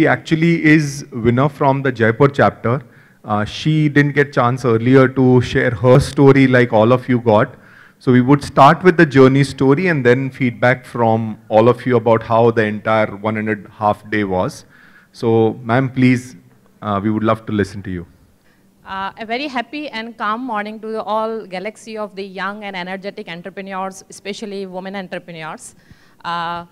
She actually is winner from the Jaipur chapter. Uh, she didn't get chance earlier to share her story like all of you got. So we would start with the journey story and then feedback from all of you about how the entire one and a half day was. So ma'am, please, uh, we would love to listen to you. Uh, a very happy and calm morning to all galaxy of the young and energetic entrepreneurs, especially women entrepreneurs. Uh,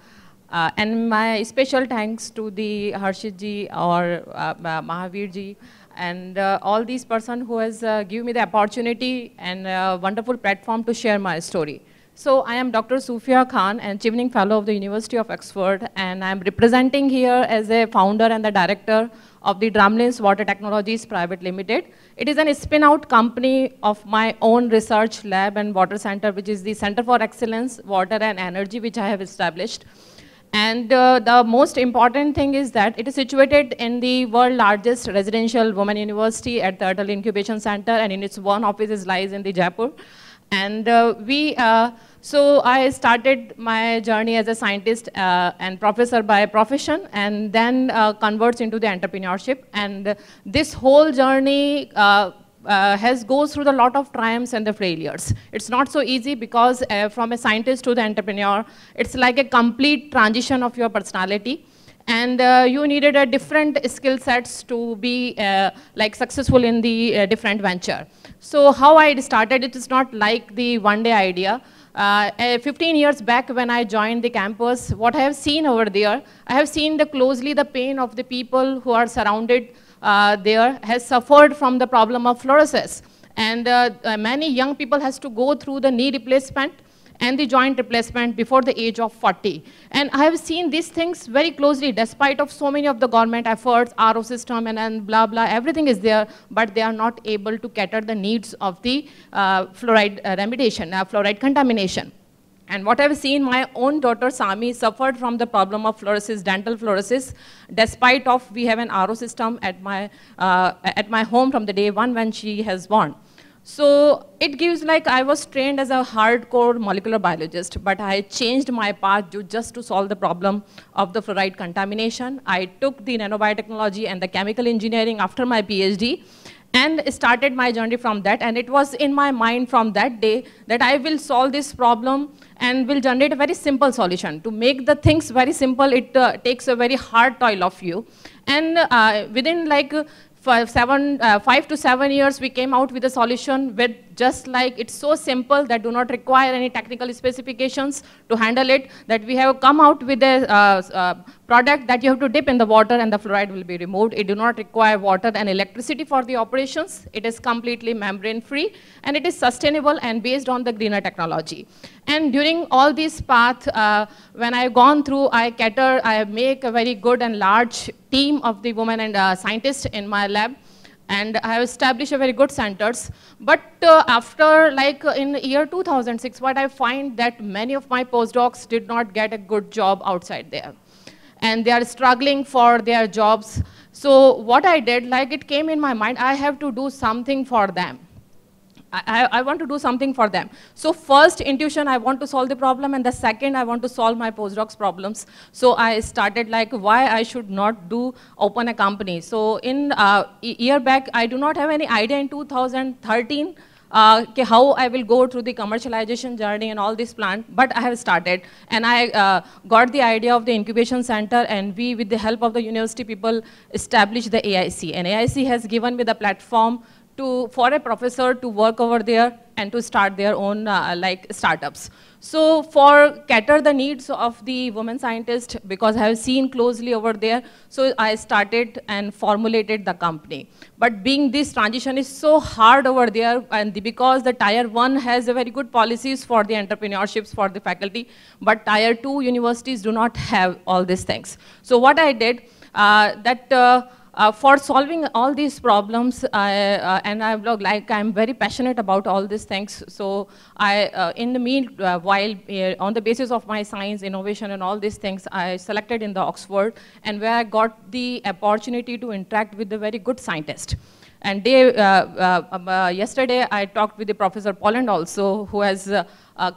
uh, and my special thanks to the Harshidji or uh, uh and uh, all these person who has uh, given me the opportunity and uh, wonderful platform to share my story. So I am Dr. Sufia Khan, an Achieving Fellow of the University of Oxford, and I am representing here as a founder and the director of the Drumlins Water Technologies Private Limited. It is an spin-out company of my own research lab and water center, which is the Center for Excellence, Water and Energy, which I have established. And uh, the most important thing is that it is situated in the world largest residential women university at the Atal Incubation Center and in its one office lies in the Jaipur. And uh, we, uh, so I started my journey as a scientist uh, and professor by profession and then uh, converts into the entrepreneurship. And this whole journey uh, uh, has goes through a lot of triumphs and the failures. It's not so easy because uh, from a scientist to the entrepreneur, it's like a complete transition of your personality. And uh, you needed a different skill sets to be uh, like successful in the uh, different venture. So how I started, it is not like the one day idea. Uh, 15 years back when I joined the campus, what I have seen over there, I have seen the closely the pain of the people who are surrounded uh, there has suffered from the problem of fluorosis. And uh, uh, many young people has to go through the knee replacement and the joint replacement before the age of 40. And I have seen these things very closely despite of so many of the government efforts, RO system and, and blah, blah, everything is there, but they are not able to cater the needs of the uh, fluoride uh, remediation, uh, fluoride contamination. And what I've seen, my own daughter Sami suffered from the problem of fluorosis, dental fluorosis, despite of we have an RO system at my, uh, at my home from the day one when she has born. So it gives like I was trained as a hardcore molecular biologist, but I changed my path to just to solve the problem of the fluoride contamination. I took the nanobiotechnology and the chemical engineering after my PhD, and started my journey from that and it was in my mind from that day that I will solve this problem and will generate a very simple solution. To make the things very simple, it uh, takes a very hard toil of you. And uh, within like uh, five, seven, uh, five to seven years, we came out with a solution with just like it's so simple that do not require any technical specifications to handle it, that we have come out with a uh, uh, product that you have to dip in the water and the fluoride will be removed. It do not require water and electricity for the operations. It is completely membrane free and it is sustainable and based on the greener technology. And during all these path, uh, when I've gone through, I cater, I make a very good and large team of the women and uh, scientists in my lab and I have established a very good centers. But uh, after like uh, in year 2006, what I find that many of my postdocs did not get a good job outside there. And they are struggling for their jobs. So what I did, like it came in my mind, I have to do something for them. I, I, want to do something for them. So first intuition, I want to solve the problem, and the second, I want to solve my postdocs problems. So I started like why I should not do open a company. So in uh, year back, I do not have any idea in 2013 uh, how I will go through the commercialization journey and all this plan, but I have started. And I uh, got the idea of the incubation center and we, with the help of the university people, established the AIC. And AIC has given me the platform to, for a professor to work over there and to start their own uh, like startups. So for cater the needs of the women scientists, because I have seen closely over there, so I started and formulated the company. But being this transition is so hard over there, and the, because the tier one has very good policies for the entrepreneurships for the faculty, but tier two universities do not have all these things. So what I did, uh, that uh, uh, for solving all these problems, I, uh, and I blog, like I'm very passionate about all these things. So I, uh, in the meanwhile, uh, uh, on the basis of my science, innovation, and all these things, I selected in the Oxford, and where I got the opportunity to interact with the very good scientists. And they, uh, um, yesterday, I talked with the Professor Poland also, who has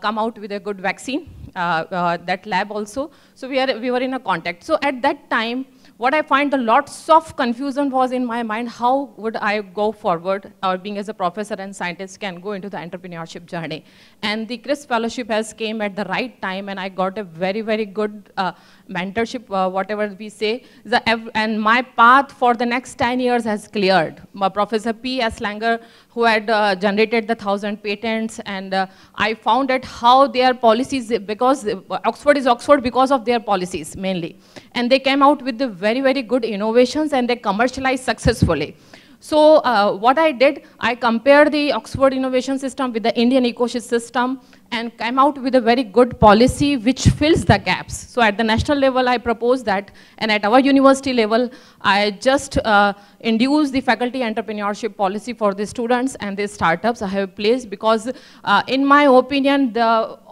come out with a good vaccine, that lab also. So we, are, we were in a contact. So at that time, what I find a lots of confusion was in my mind, how would I go forward, or uh, being as a professor and scientist can go into the entrepreneurship journey. And the CRISP fellowship has came at the right time, and I got a very, very good uh, mentorship, uh, whatever we say. The, and my path for the next 10 years has cleared. My uh, Professor P. S. Langer, who had uh, generated the 1,000 patents, and uh, I found out how their policies, because uh, Oxford is Oxford because of their policies mainly. And they came out with the very, very good innovations and they commercialized successfully. So uh, what I did, I compared the Oxford innovation system with the Indian ecosystem and came out with a very good policy which fills the gaps. So at the national level, I propose that, and at our university level, I just uh, induce the faculty entrepreneurship policy for the students and the startups I have placed because uh, in my opinion, the,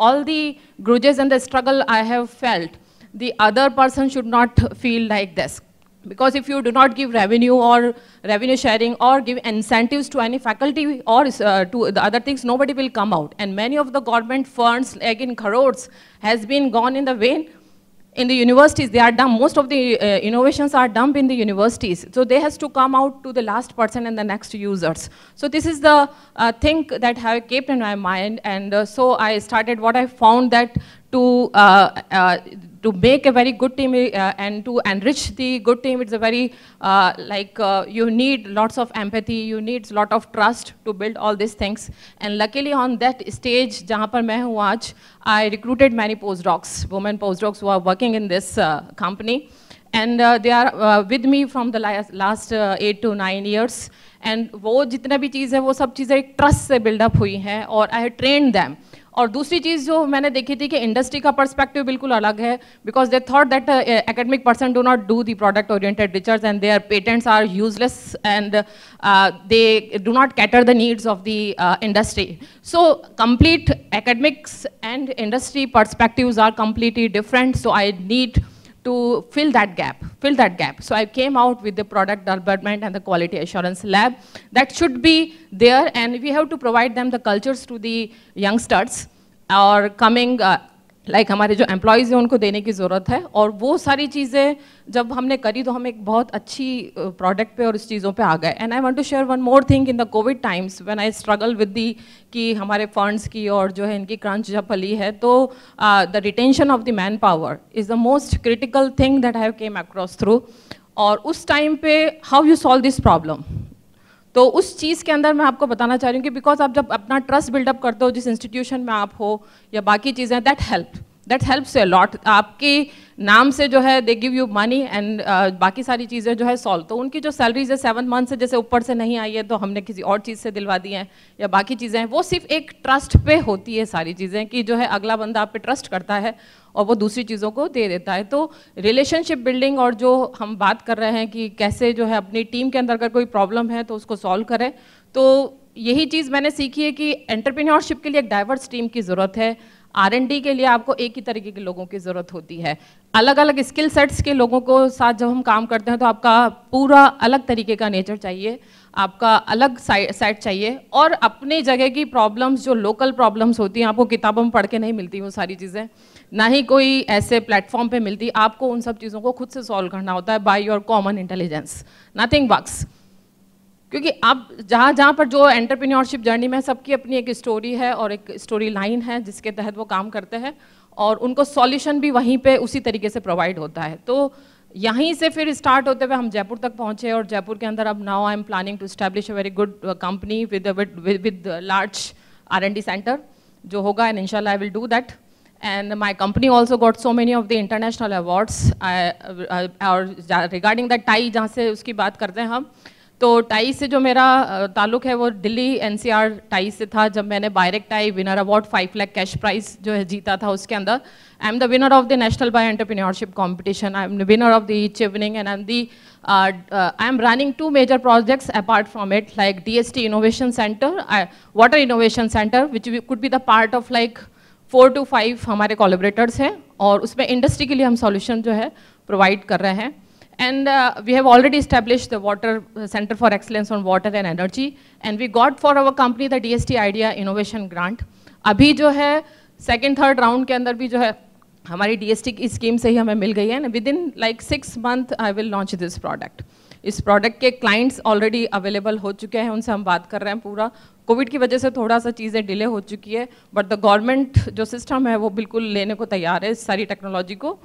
all the grudges and the struggle I have felt, the other person should not feel like this. Because if you do not give revenue or revenue sharing or give incentives to any faculty or uh, to the other things, nobody will come out. And many of the government funds, like in crores, has been gone in the vein. In the universities, they are dumb. Most of the uh, innovations are dumped in the universities. So they has to come out to the last person and the next users. So this is the uh, thing that have kept in my mind. And uh, so I started what I found that to uh, uh, to make a very good team uh, and to enrich the good team, it's a very, uh, like, uh, you need lots of empathy, you need lot of trust to build all these things. And luckily on that stage, jahan par main hu I recruited many postdocs, women postdocs who are working in this uh, company. And uh, they are uh, with me from the last eight to nine years. And wo jitna bhi cheez hai, trust se build up hui hai, aur I trained them. और दूसरी चीज़ जो मैंने देखी थी कि industry का perspective बिल्कुल अलग है because they thought that academic person do not do the product oriented research and their patents are useless and they do not cater the needs of the industry so complete academics and industry perspective are completely different so I need to fill that gap, fill that gap. So I came out with the product development and the quality assurance lab that should be there and we have to provide them the cultures to the youngsters or coming uh, like like हमारे जो employees हैं उनको देने की ज़रूरत है और वो सारी चीज़ें जब हमने करी तो हम एक बहुत अच्छी प्रोडक्ट पे और इस चीज़ों पे आ गए and I want to share one more thing in the COVID times when I struggle with the कि हमारे फंड्स की और जो है इनकी क्रंच जब फली है तो the retention of the man power is the most critical thing that have came across through और उस टाइम पे how you solve this problem तो उस चीज़ के अंदर मैं आपको बताना चाह रही हूँ कि बिकॉज आप जब अपना ट्रस्ट बिल्डअप करते हो जिस इंस्टीट्यूशन में आप हो या बाकी चीज़ें दैट हेल्प दैट हेल्प्स से लॉट आपके नाम से जो है दे गिव यू मनी एंड बाकी सारी चीज़ें जो है सॉल्व तो उनकी जो सैलरीज है सेवन मंथ से जैसे ऊपर से नहीं आई है तो हमने किसी और चीज़ से दिलवा दी है या बाकी चीज़ें हैं वो सिर्फ एक ट्रस्ट पे होती है सारी चीज़ें कि जो है अगला बंदा आप पे ट्रस्ट करता है और वो दूसरी चीज़ों को दे देता है तो रिलेशनशिप बिल्डिंग और जो हम बात कर रहे हैं कि कैसे जो है अपनी टीम के अंदर अगर कोई प्रॉब्लम है तो उसको सॉल्व करें तो यही चीज़ मैंने सीखी है कि एंटरप्रेन्योरशिप के लिए एक डाइवर्स टीम की ज़रूरत है आर के लिए आपको एक ही तरीके के लोगों की ज़रूरत होती है अलग अलग स्किल सेट्स के लोगों को साथ जब हम काम करते हैं तो आपका पूरा अलग तरीके का नेचर चाहिए आपका अलग सेट चाहिए और अपनी जगह की प्रॉब्लम्स जो लोकल प्रॉब्लम्स होती हैं आपको किताबों में पढ़ के नहीं मिलती वो सारी चीज़ें ना ही कोई ऐसे प्लेटफॉर्म पे मिलती आपको उन सब चीज़ों को खुद से सॉल्व करना होता है by your common intelligence nothing works क्योंकि आप जहाँ जहाँ पर जो एंटरप्रेन्योरशिप जर्नी में सबकी अपनी एक स्टोरी है और एक स्टोरी लाइन है जिसके तहत वो काम करते हैं और उनको सॉल्यूशन भी वहीं पे उसी तरीके से प्रोवाइड होता है तो यहीं से फिर स्टार्ट होते हुए हम जयपुर तक पहुँचे और जयपुर के अंदर अब now I am planning to establish a very good company with with large R N D center जो होगा एंड इनशाला I will do that And my company also got so many of the international awards. I, uh, uh, uh, regarding that tie, जहाँ से उसकी बात करते हैं हम, तो tie से जो मेरा ताल्लुक है वो दिल्ली NCR tie से था जब मैंने Bayrek tie winner award five lakh cash prize जो है जीता था उसके अंदर. I am the winner of the national bi entrepreneurship competition. I am the winner of the each evening and I am the I am running two major projects apart from it like DST Innovation Center, Water Innovation Center, which could be the part of like four to five हमारे collaborators हैं और उसमें industry के लिए हम solution जो है provide कर रहे हैं and we have already establish the water center for excellence on water and energy and we got for our company the D S T idea innovation grant अभी जो है सेकेंड थर्ड राउंड के अंदर भी जो है हमारी डी एस टी की स्कीम से ही हमें मिल गई है and with in like six month I will launch this product इस प्रोडक्ट के क्लाइंट्स ऑलरेडी अवेलेबल हो चुके हैं उनसे हम बात कर रहे हैं पूरा कोविड की वजह से थोड़ा सा चीज़ें डिले हो चुकी है बट द गवर्नमेंट जो सिस्टम है वो बिल्कुल लेने को तैयार है इस सारी टेक्नोलॉजी को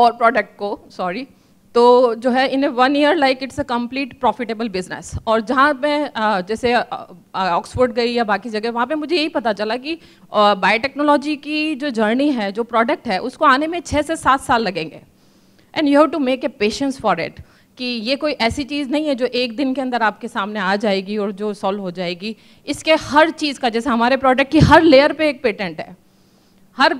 और प्रोडक्ट को सॉरी तो जो है in one year like it's a complete profitable business और जहाँ मैं जैसे ऑक्सफोर्ड गई या बाकी जगह वहाँ पे मुझे यही पता चला कि बायोटेक्नोलॉजी की जो जर्नी है जो प्रोडक्ट है उसको आने में छः से सात साल लगेंगे and you have to make a patience for it कि ये कोई ऐसी चीज़ नहीं है जो एक दिन के अंदर आपके सामने आ जाएगी और जो सॉल्व हो जाएगी इसके हर चीज़ का जैसे हमारे प्रोडक्ट की हर लेयर पे एक पेटेंट है हर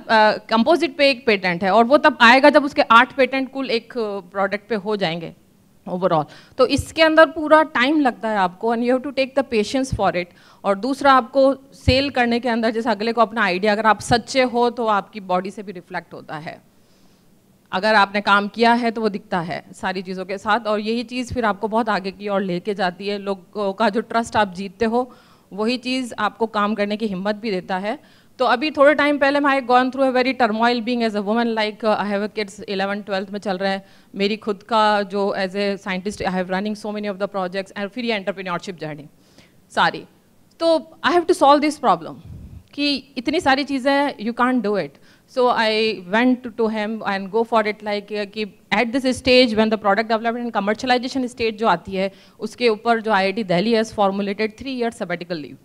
कंपोजिट uh, पे एक पेटेंट है और वो तब आएगा जब उसके आठ पेटेंट कुल एक प्रोडक्ट पे हो जाएंगे ओवरऑल तो इसके अंदर पूरा टाइम लगता है आपको and you have to take the patience for it और दूसरा आपको सेल करने के अंदर जैसे अगले को अपना आइडिया अगर आप सच्चे हो तो आपकी बॉडी से भी रिफ्लेक्ट होता है अगर आपने काम किया है तो वो दिखता है सारी चीज़ों के साथ और यही चीज़ फिर आपको बहुत आगे की ओर लेके जाती है लोगों का जो ट्रस्ट आप जीतते हो वही चीज़ आपको काम करने की हिम्मत भी देता है तो अभी थोड़े टाइम पहले मैं gone through a very turmoil being as a woman like I have kids eleven twelfth में चल रहे हैं मेरी खुद का जो as a scientist I have running so many of the projects and फिर ये एंटरप्रीनियरशिप जर्नी सारी तो I have to solve this problem कि इतनी सारी चीज़ें you can do it So I went to him and go for it like कि uh, at this stage when the product development and commercialization stage जो आती है उसके ऊपर जो I I T Delhi has formulated three year sabbatical leave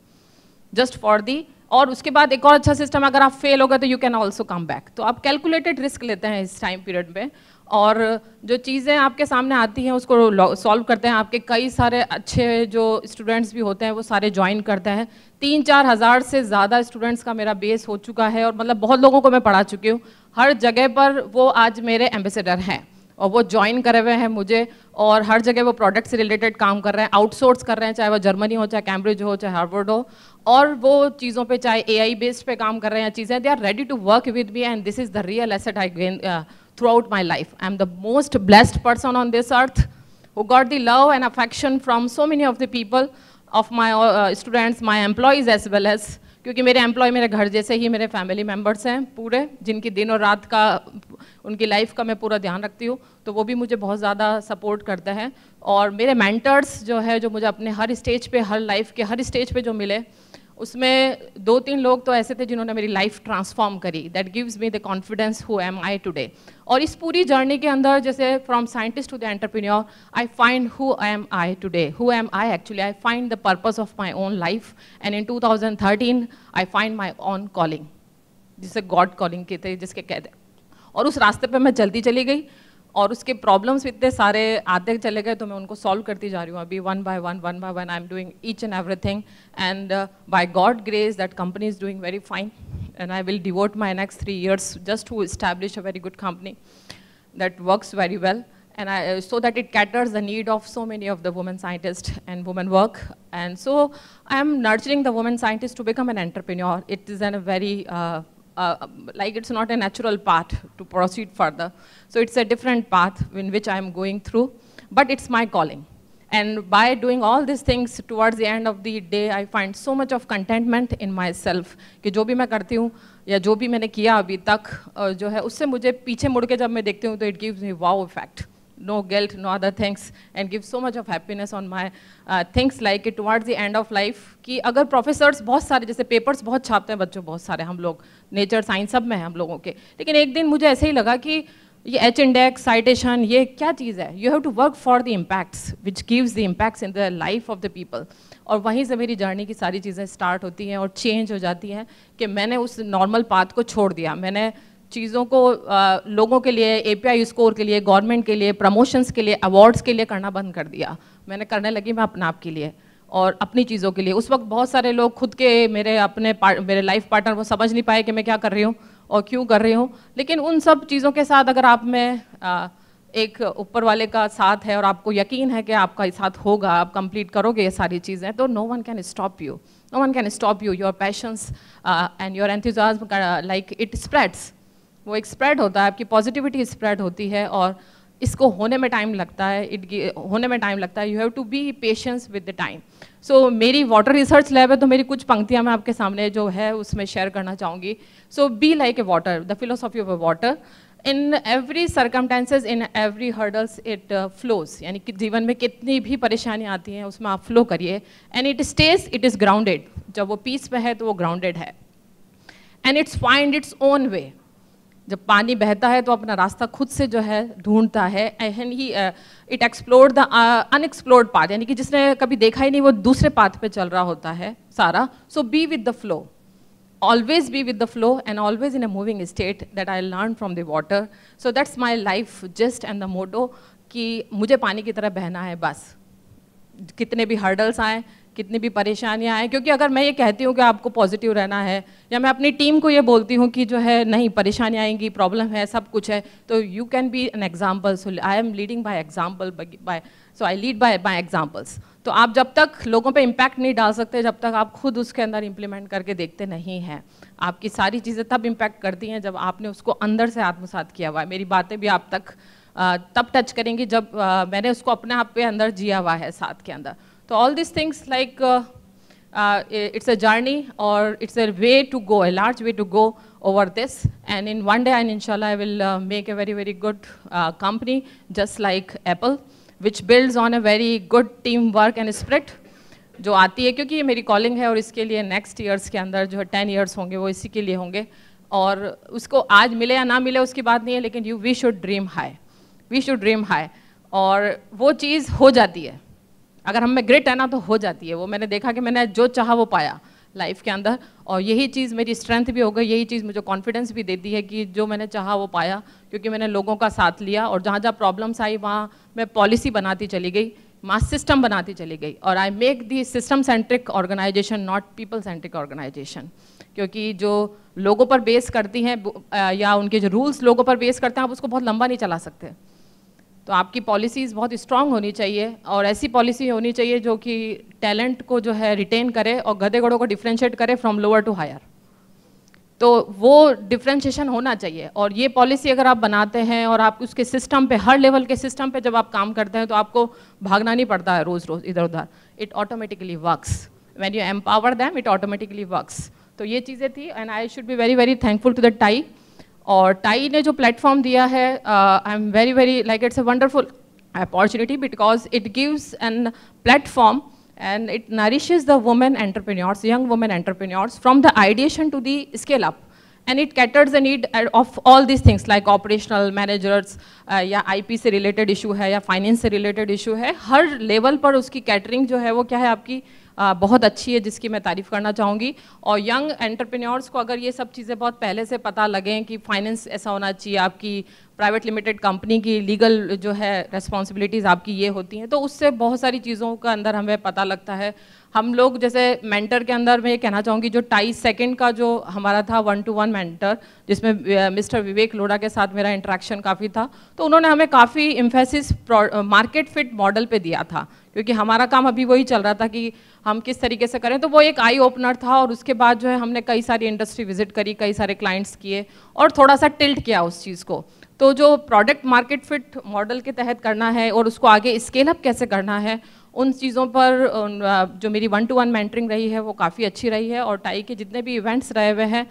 just for the और उसके बाद एक और अच्छा सिस्टम अगर आप फेल हो गए तो you can also come back तो आप कैलकुलेटेड रिस्क लेते हैं इस टाइम पीरियड में और जो चीज़ें आपके सामने आती हैं उसको सॉल्व करते हैं आपके कई सारे अच्छे जो स्टूडेंट्स भी होते हैं वो सारे ज्वाइन करते हैं तीन चार हज़ार से ज़्यादा स्टूडेंट्स का मेरा बेस हो चुका है और मतलब बहुत लोगों को मैं पढ़ा चुकी हूँ हर जगह पर वो आज मेरे एम्बेसडर हैं और वो ज्वाइन करे हुए हैं मुझे और हर जगह वो प्रोडक्ट्स रिलेटेड काम कर रहे हैं आउटसोर्स कर रहे हैं चाहे वो जर्मनी हो चाहे कैम्ब्रिज हो चाहे हार्वर्ड हो और वो चीज़ों पे चाहे एआई बेस्ड पे काम कर रहे हैं चीज़ें they are ready to work with me and this is the real asset I gain throughout my life. I'm the most blessed person on this earth who got the love and affection from so many of the people, of my uh, students, my employees as well as क्योंकि मेरे employ मेरे घर जैसे ही मेरे family members हैं पूरे जिनकी दिन और रात का उनकी लाइफ का मैं पूरा ध्यान रखती हूँ तो वो भी मुझे बहुत ज़्यादा सपोर्ट करता है और मेरे मेंटर्स जो है जो मुझे अपने हर स्टेज पे हर लाइफ के हर स्टेज पे जो मिले उसमें दो तीन लोग तो ऐसे थे जिन्होंने मेरी लाइफ ट्रांसफॉर्म करी that gives me the confidence who am I today और इस पूरी जर्नी के अंदर जैसे from scientist to the entrepreneur I find who am I today who am I actually I find the purpose of my own life and in 2013 I find my own calling जिसे God calling के थे जिसके कहते और उस रास्ते पर मैं जल्दी चली गई और उसके प्रॉब्लम्स इतने सारे आते चले गए तो मैं उनको सॉल्व करती जा रही हूँ अभी one by one one by one I am doing each and everything and by God grace that company is doing very fine and I will devote my next three years just to establish a very good company that works very well and I so that it caters the need of so many of the women scientist and women work and so I am nurturing the women scientist to become an entrepreneur it is an a very Uh, like it's not a natural path to proceed further. So it's a different path in which I'm going through, but it's my calling. And by doing all these things towards the end of the day, I find so much of contentment in myself That whatever I do, or whatever I have done मैंने now, it gives me wow effect. no guilt, no other things, and gives so much of happiness on my uh, things like it towards the end of life कि अगर professors बहुत सारे जैसे papers बहुत छापते हैं बच्चों बहुत सारे हम लोग नेचर साइंस सब में हैं हम लोगों के लेकिन एक दिन मुझे ऐसे ही लगा कि ये एच इंडेक्स साइटेशन ये क्या चीज़ है you have to work for the impacts which gives the impacts in the life of the people और वहीं से मेरी जर्नी की सारी चीज़ें स्टार्ट होती हैं और चेंज हो जाती हैं कि मैंने उस नॉर्मल पाथ को छोड़ दिया मैंने चीज़ों को आ, लोगों के लिए ए स्कोर के लिए गवर्नमेंट के लिए प्रमोशंस के लिए अवार्ड्स के लिए करना बंद कर दिया मैंने करने लगी मैं अपने आप के लिए और अपनी चीज़ों के लिए उस वक्त बहुत सारे लोग खुद के मेरे अपने मेरे लाइफ पार्टनर वो समझ नहीं पाए कि मैं क्या कर रही हूँ और क्यों कर रही हूँ लेकिन उन सब चीज़ों के साथ अगर आप में आ, एक ऊपर वाले का साथ है और आपको यकीन है कि आपका साथ होगा आप कंप्लीट करोगे ये सारी चीज़ें तो no one can stop you no one can stop you your passions and your enthusiasm like it spreads वो एक स्प्रेड होता है आपकी पॉजिटिविटी स्प्रेड होती है और इसको होने में टाइम लगता है इट होने में टाइम लगता है you have to be patience with the time so मेरी वाटर रिसर्च लैब है तो मेरी कुछ पंक्तियाँ मैं आपके सामने जो है उसमें शेयर करना चाहूँगी so be like a water the philosophy of a water in every circumstances in every hurdles it flows यानी कि जीवन में कितनी भी परेशानियाँ आती हैं उसमें आप फ्लो करिए and it stays it is grounded जब वो पीस में है तो वो ग्राउंडेड है and it's find its own way जब पानी बहता है तो अपना रास्ता खुद से जो है ढूंढता है and he it explore the unexplored path यानी कि जिसने कभी देखा ही नहीं वो दूसरे पाथ पे चल रहा होता है सारा so be with the flow always be with the flow and always in a moving state that I learn from the water so that's my life just and the motto कि मुझे पानी की तरह बहना है बस कितने भी हर्डल्स आए कितनी भी परेशानियां आए क्योंकि अगर मैं ये कहती हूँ कि आपको पॉजिटिव रहना है या मैं अपनी टीम को ये बोलती हूँ कि जो है नहीं परेशानियाँ आएंगी प्रॉब्लम है सब कुछ है तो you can be an example so I am leading by example by so I lead by by examples तो आप जब तक लोगों पे इम्पैक्ट नहीं डाल सकते जब तक आप खुद उसके अंदर इम्प्लीमेंट करके देखते नहीं हैं आपकी सारी चीज़ें तब इम्पैक्ट करती हैं जब आपने उसको अंदर से आत्मसात किया हुआ है मेरी बातें भी आप तक तब टच करेंगी जब मैंने उसको अपने आप पे अंदर जिया हुआ है साथ के अंदर तो all this things like it's a journey और it's a way to go a large way to go over this and in one day and इनशाला I will make a very very good company just like Apple which builds on a very good team work and spirit जो आती है क्योंकि ये मेरी calling है और इसके लिए नेक्स्ट ईयर्स के अंदर जो है टेन ईयर्स होंगे वो इसी के लिए होंगे और उसको आज मिले या ना मिले उसकी बात नहीं है लेकिन you we should dream high we should dream high और वो चीज़ हो जाती है अगर हम में ग्रिट है ना तो हो जाती है वो मैंने देखा कि मैंने जो चाहा वो पाया लाइफ के अंदर और यही चीज़ मेरी स्ट्रेंथ भी हो गई यही चीज़ मुझे कॉन्फिडेंस भी देती है कि जो मैंने चाहा वो पाया क्योंकि मैंने लोगों का साथ लिया और जहाँ जहाँ प्रॉब्लम्स आई वहाँ मैं पॉलिसी बनाती चली गई मास सिस्टम बनाती चली गई और I make the system centric organization not people centric organization क्योंकि जो लोगों पर बेस करती हैं या उनके जो रूल्स लोगों पर बेस करते हैं आप उसको बहुत लंबा नहीं चला सकते तो आपकी पॉलिसीज़ बहुत स्ट्रांग होनी चाहिए और ऐसी पॉलिसी होनी चाहिए जो कि टैलेंट को जो है रिटेन करे और गधे घोड़ों को डिफ्रेंशिएट करे फ्रॉम लोअर टू हायर तो वो डिफ्रेंशिएशन होना चाहिए और ये पॉलिसी अगर आप बनाते हैं और आप उसके सिस्टम पे हर लेवल के सिस्टम पे जब आप काम करते हैं तो आपको भागना नहीं पड़ता है रोज़ रोज़ इधर उधर it automatically works when you empower them it automatically works तो ये चीज़ें थी and I should be very very thankful to the TiE और टाई ने जो प्लेटफॉर्म दिया है I am very very like it's a wonderful opportunity because it gives an platform and it nourishes the women entrepreneurs young women entrepreneurs from the ideation to the scale up and it caters the need uh, of all these things like operational managers uh, या IP से related issue है या finance से related issue है हर level पर उसकी catering जो है वो क्या है आपकी uh, बहुत अच्छी है जिसकी मैं तारीफ़ करना चाहूँगी और यंग एंटरप्रेन्योर्स को अगर ये सब चीज़ें बहुत पहले से पता लगें कि फाइनेंस ऐसा होना चाहिए आपकी प्राइवेट लिमिटेड कंपनी की लीगल जो है रेस्पॉन्सिबिलिटीज़ आपकी ये होती हैं तो उससे बहुत सारी चीज़ों का अंदर हमें पता लगता है हम लोग जैसे मेंटर के अंदर मैं ये कहना चाहूँगी जो टाई सेकंड का जो हमारा था वन टू वन मेंटर जिसमें मिस्टर विवेक लोड़ा के साथ मेरा इंट्रैक्शन काफ़ी था तो उन्होंने हमें काफ़ी इम्फेसिस मार्केट फिट मॉडल पे दिया था क्योंकि हमारा काम अभी वही चल रहा था कि हम किस तरीके से करें तो वो एक आई ओपनर था और उसके बाद जो है हमने कई सारी इंडस्ट्री विजिट करी कई सारे क्लाइंट्स किए और थोड़ा सा टिल्ट किया उस चीज़ को तो जो प्रोडक्ट मार्केट फिट मॉडल के तहत करना है और उसको आगे स्केल अप कैसे करना है उन चीज़ों पर जो मेरी वन टू वन मैंटरिंग रही है वो काफ़ी अच्छी रही है और टाई के जितने भी इवेंट्स रहे हुए हैं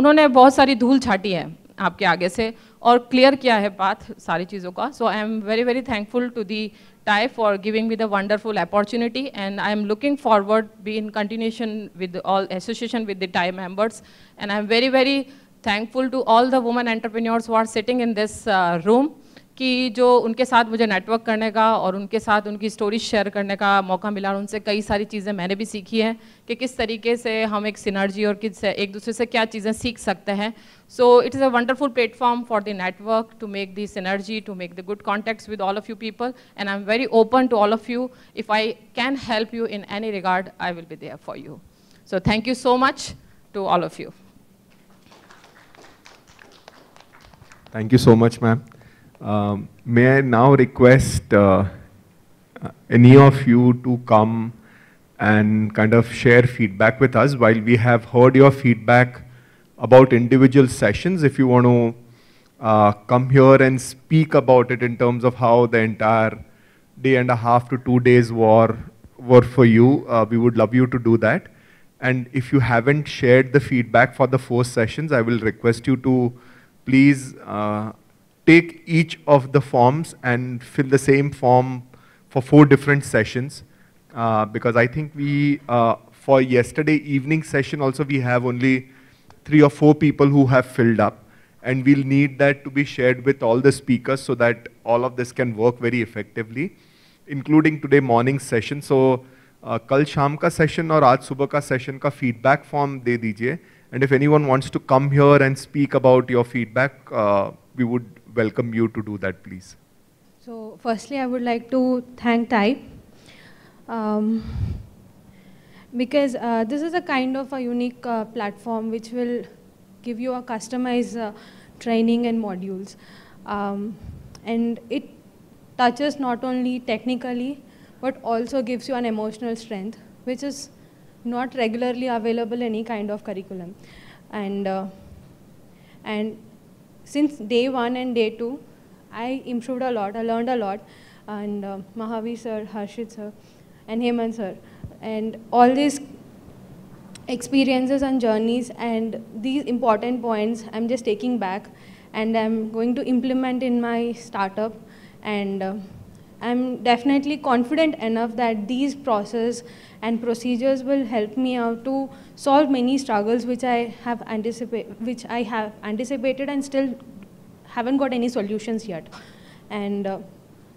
उन्होंने बहुत सारी धूल छाटी है आपके आगे से और क्लियर किया है बात सारी चीज़ों का so I am very very thankful to the TiE for giving me the wonderful opportunity and I am looking forward be in continuation with all association with the TiE members and I am very very thankful to all the women entrepreneurs who are sitting in this uh, room कि जो उनके साथ मुझे network करने का और उनके साथ उनकी स्टोरी शेयर करने का मौका मिला और उनसे कई सारी चीज़ें मैंने भी सीखी हैं कि किस तरीके से हम एक सिनर्जी और किस एक दूसरे से क्या चीज़ें सीख सकते हैं so it is a wonderful platform for the network to make this synergy to make the good contacts with all of you people and I am very open to all of you if I can help you in any regard I will be there for you so thank you so much to all of you thank you so much ma'am Um, may I now request uh, uh, any of you to come and kind of share feedback with us while we have heard your feedback about individual sessions. If you want to uh, come here and speak about it in terms of how the entire day and a half to two days war were for you, uh, we would love you to do that. And if you haven't shared the feedback for the four sessions, I will request you to please uh, take each of the forms and fill the same form for four different sessions uh, because I think we, uh, for yesterday evening session also, we have only three or four people who have filled up and we'll need that to be shared with all the speakers so that all of this can work very effectively, including today morning session. So, कल शाम का session और आज सुबह का session का feedback form दे दीजिए and if anyone wants to come here and speak about your feedback, feedback uh, we welcome you to do that, please. So, firstly, I would like to thank Type Um, because uh, this is a kind of a unique uh, platform which will give you a customized uh, training and modules. Um, and it touches not only technically, but also gives you an emotional strength, which is not regularly available in any kind of curriculum. And, uh, and since day one and day two, I improved a lot. I learned a lot. And uh, Mahavi sir, Harshit sir, and Hemant sir. And all these experiences and journeys and these important points, I'm just taking back and I'm going to implement in my startup. And uh, I'm definitely confident enough that these process and procedures will help me out to solve many struggles which I have anticipated, which I have anticipated and still haven't got any solutions yet. And uh,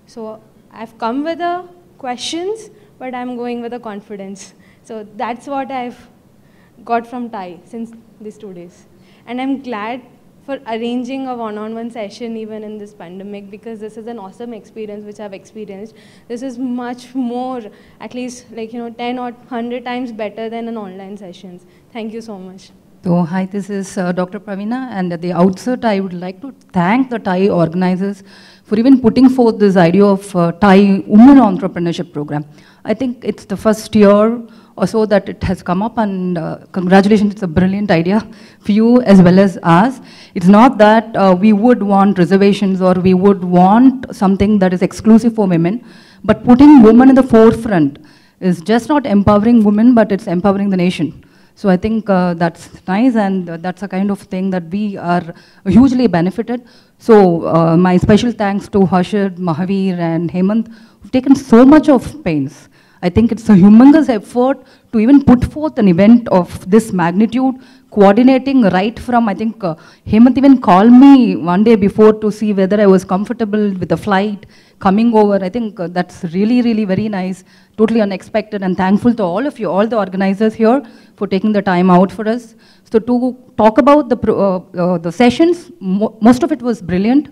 so I've come with the questions, but I'm going with the confidence. So that's what I've got from Thai since these two days. And I'm glad for arranging a one-on-one session even in this pandemic because this is an awesome experience which I've experienced. This is much more, at least like, you know, 10 or 100 times better than an online sessions. Thank you so much. So, hi, this is uh, Dr. Pravina, and at the outset, I would like to thank the Thai organizers for even putting forth this idea of uh, Thai Women Entrepreneurship Program. I think it's the first year or so that it has come up and uh, congratulations, it's a brilliant idea for you as well as us. It's not that uh, we would want reservations or we would want something that is exclusive for women, but putting women in the forefront is just not empowering women, but it's empowering the nation. So I think uh, that's nice and that's a kind of thing that we are hugely benefited. So uh, my special thanks to Harshad, Mahavir and Hemant who've taken so much of pains I think it's a humongous effort to even put forth an event of this magnitude, coordinating right from, I think uh, Hemant even called me one day before to see whether I was comfortable with the flight, coming over. I think uh, that's really, really very nice, totally unexpected and thankful to all of you, all the organizers here for taking the time out for us. So to talk about the, uh, uh, the sessions, mo most of it was brilliant.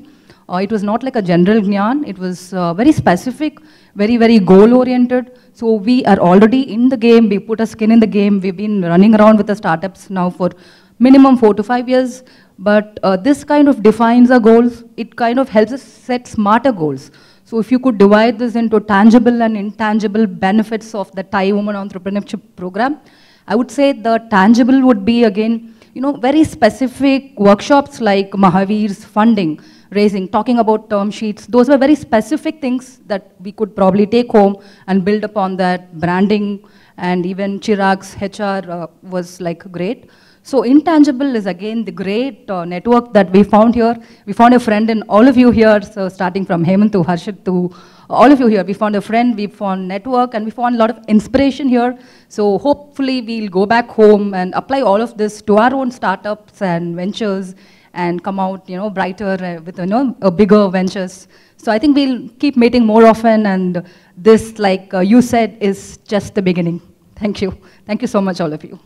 Uh, it was not like a general gnan; it was uh, very specific very, very goal-oriented. So we are already in the game. We put a skin in the game. We've been running around with the startups now for minimum four to five years. But uh, this kind of defines our goals. It kind of helps us set smarter goals. So if you could divide this into tangible and intangible benefits of the Thai Woman Entrepreneurship Program, I would say the tangible would be, again, you know, very specific workshops like Mahavir's funding, raising, talking about term sheets. Those were very specific things that we could probably take home and build upon that branding and even Chirag's HR uh, was like great. So intangible is again the great uh, network that we found here. We found a friend in all of you here, so starting from Hemant to Harshit to all of you here. We found a friend, we found network, and we found a lot of inspiration here. So hopefully we'll go back home and apply all of this to our own startups and ventures and come out, you know, brighter uh, with, you know, a bigger ventures. So I think we'll keep meeting more often, and this, like uh, you said, is just the beginning. Thank you. Thank you so much, all of you.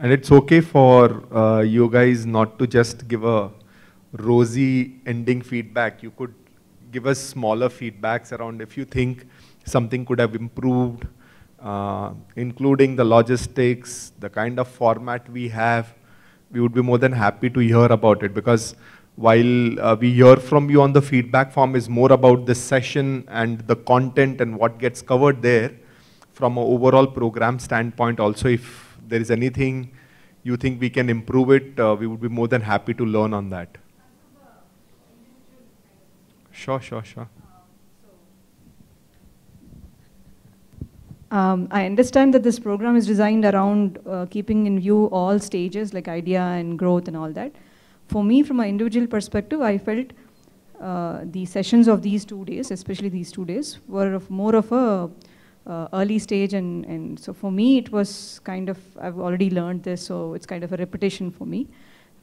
And it's okay for uh, you guys not to just give a rosy ending feedback. You could give us smaller feedbacks around if you think something could have improved, uh, including the logistics, the kind of format we have, we would be more than happy to hear about it because while uh, we hear from you on the feedback form is more about the session and the content and what gets covered there from an overall program standpoint also if there is anything you think we can improve it, uh, we would be more than happy to learn on that. Sure, sure, sure. Um, I understand that this program is designed around uh, keeping in view all stages like idea and growth and all that. For me, from an individual perspective, I felt uh, the sessions of these two days, especially these two days, were of more of a uh, early stage and, and so for me it was kind of, I've already learned this so it's kind of a repetition for me.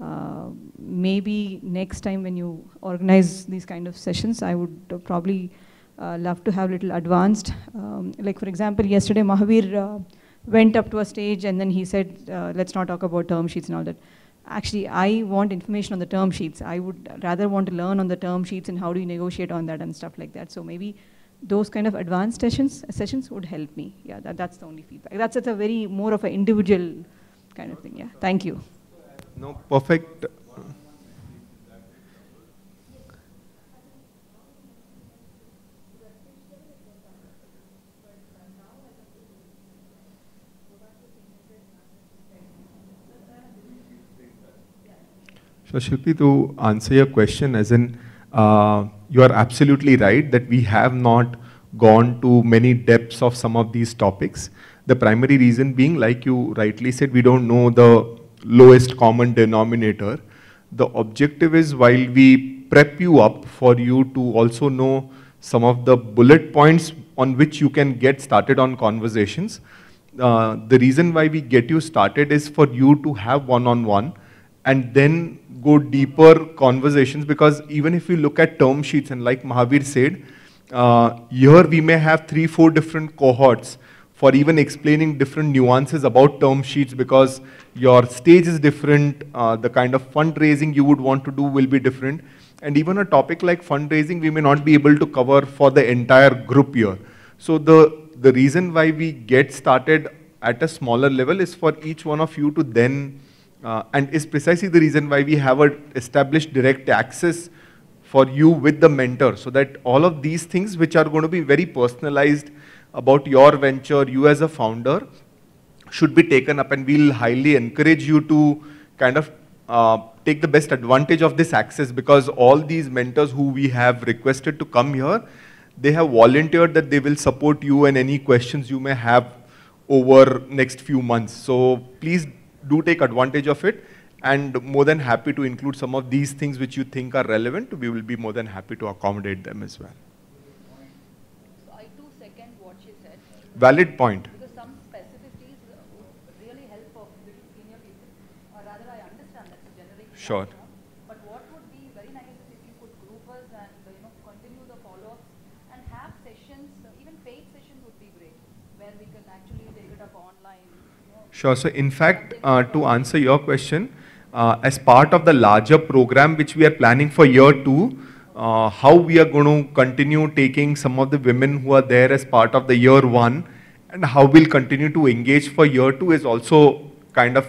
Uh, maybe next time when you organize these kind of sessions, I would probably uh, love to have a little advanced. Um, like for example, yesterday Mahavir uh, went up to a stage and then he said, uh, let's not talk about term sheets and all that. Actually, I want information on the term sheets. I would rather want to learn on the term sheets and how do you negotiate on that and stuff like that. So maybe those kind of advanced sessions sessions would help me. Yeah, that, that's the only feedback. That's, that's a very more of an individual kind of thing. Yeah, thank you no perfect So Shilpi, to answer your question, as in, uh, you are absolutely right that we have not gone to many depths of some of these topics. The primary reason being, like you rightly said, we don't know the lowest common denominator. The objective is while we prep you up for you to also know some of the bullet points on which you can get started on conversations. Uh, the reason why we get you started is for you to have one-on-one -on -one and then go deeper conversations because even if you look at term sheets and like Mahavir said, uh, here we may have three, four different cohorts for even explaining different nuances about term sheets because your stage is different, uh, the kind of fundraising you would want to do will be different. And even a topic like fundraising, we may not be able to cover for the entire group year. So the, the reason why we get started at a smaller level is for each one of you to then, uh, and is precisely the reason why we have a established direct access for you with the mentor so that all of these things which are going to be very personalized about your venture, you as a founder, should be taken up and we'll highly encourage you to kind of uh, take the best advantage of this access because all these mentors who we have requested to come here, they have volunteered that they will support you and any questions you may have over next few months. So please do take advantage of it and more than happy to include some of these things which you think are relevant. We will be more than happy to accommodate them as well. valid point. Sure. But what would be very nice is if you could group us and you know continue the follow-ups and have sessions, even paid sessions would be great, where we can actually take it up online. Sure. So in fact, uh, to answer your question, uh, as part of the larger program which we are planning for year two, uh, how we are going to continue taking some of the women who are there as part of the year one and how we'll continue to engage for year two is also kind of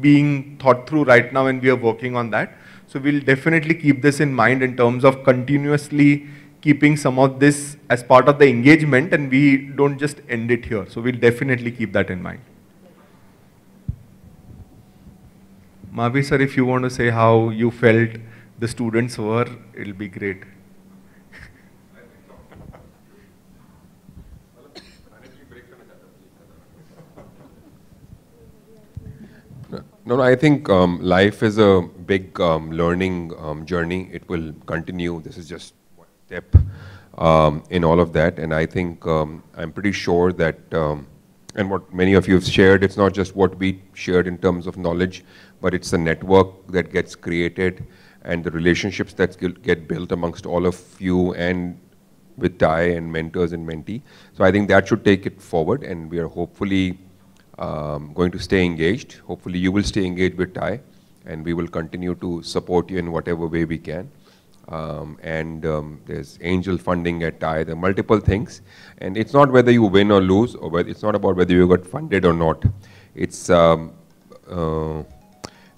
being thought through right now and we are working on that. So we'll definitely keep this in mind in terms of continuously keeping some of this as part of the engagement and we don't just end it here. So we'll definitely keep that in mind. Mavi sir, if you want to say how you felt the students were, it'll be great. No, no, I think um, life is a big um, learning um, journey. It will continue. This is just one step um, in all of that. And I think um, I'm pretty sure that, um, and what many of you have shared, it's not just what we shared in terms of knowledge, but it's the network that gets created and the relationships that get built amongst all of you and with Ty and mentors and mentee. So I think that should take it forward, and we are hopefully um, going to stay engaged. Hopefully, you will stay engaged with Ty, and we will continue to support you in whatever way we can. Um, and um, there's angel funding at Ty. there are multiple things. And it's not whether you win or lose, or whether, it's not about whether you got funded or not. It's um, uh,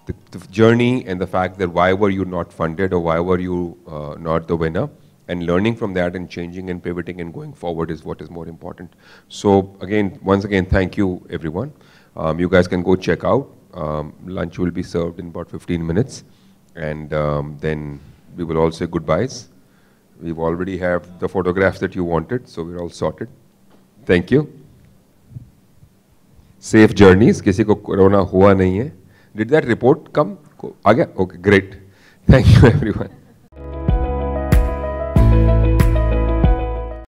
the, the, journey and the fact that why were you not funded or why were you uh, not the winner and learning from that and changing and pivoting and going forward is what is more important. So again, once again, thank you everyone. Um, you guys can go check out. Um, lunch will be served in about 15 minutes and um, then we will all say goodbyes. We've already have the photographs that you wanted, so we're all sorted. Thank you. Safe journeys. किसी को corona हुआ नहीं है Did that report come? Go, आ गया? Okay, great. Thank you everyone.